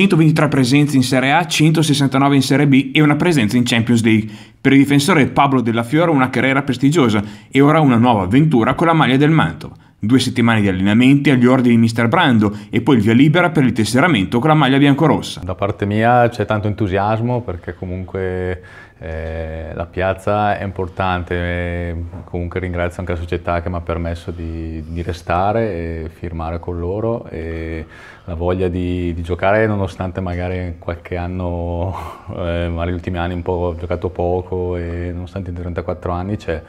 123 presenze in Serie A, 169 in Serie B e una presenza in Champions League. Per il difensore Pablo Della Fiora una carriera prestigiosa e ora una nuova avventura con la maglia del Mantova. Due settimane di allenamenti agli ordini di Mr. Brando e poi il via libera per il tesseramento con la maglia biancorossa. Da parte mia c'è tanto entusiasmo perché comunque eh, la piazza è importante, eh, comunque ringrazio anche la società che mi ha permesso di, di restare e firmare con loro e la voglia di, di giocare nonostante magari qualche anno, eh, magari gli ultimi anni un po' ho giocato poco e nonostante i 34 anni c'è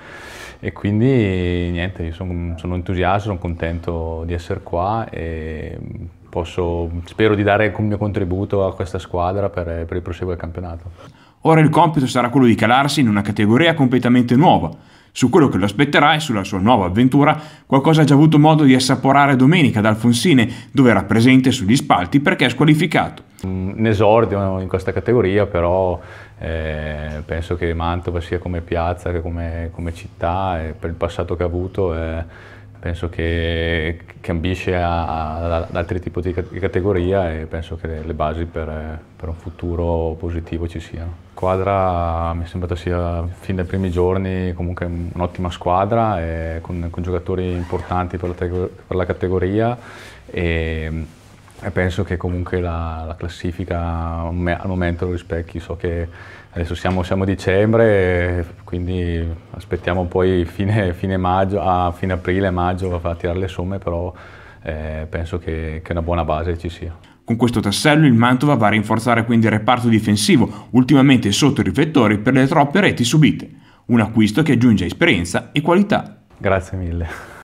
e quindi niente, sono, sono entusiasta, sono contento di essere qua e posso, spero di dare il mio contributo a questa squadra per, per il proseguo del campionato. Ora il compito sarà quello di calarsi in una categoria completamente nuova. Su quello che lo aspetterà e sulla sua nuova avventura, qualcosa ha già avuto modo di assaporare domenica ad Alfonsine, dove era presente sugli spalti perché è squalificato. Un mm, esordio in questa categoria, però eh, penso che Mantova sia come piazza che come, come città, e per il passato che ha avuto. Eh, penso che, che ambisce ad altri tipi di categoria e penso che le, basi per, per, un futuro positivo ci siano. Squadra mi è sembrata sia fin dai primi giorni comunque un'ottima squadra con, con, giocatori importanti per la, per la categoria e, e penso che comunque la, la classifica al momento lo rispecchi, so che adesso siamo, siamo a dicembre, quindi aspettiamo poi fine, fine, maggio, a fine aprile, maggio a tirare le somme, però eh, penso che, che una buona base ci sia. Con questo tassello il Mantova va a rinforzare quindi il reparto difensivo, ultimamente sotto i riflettori per le troppe reti subite. Un acquisto che aggiunge esperienza e qualità. Grazie mille.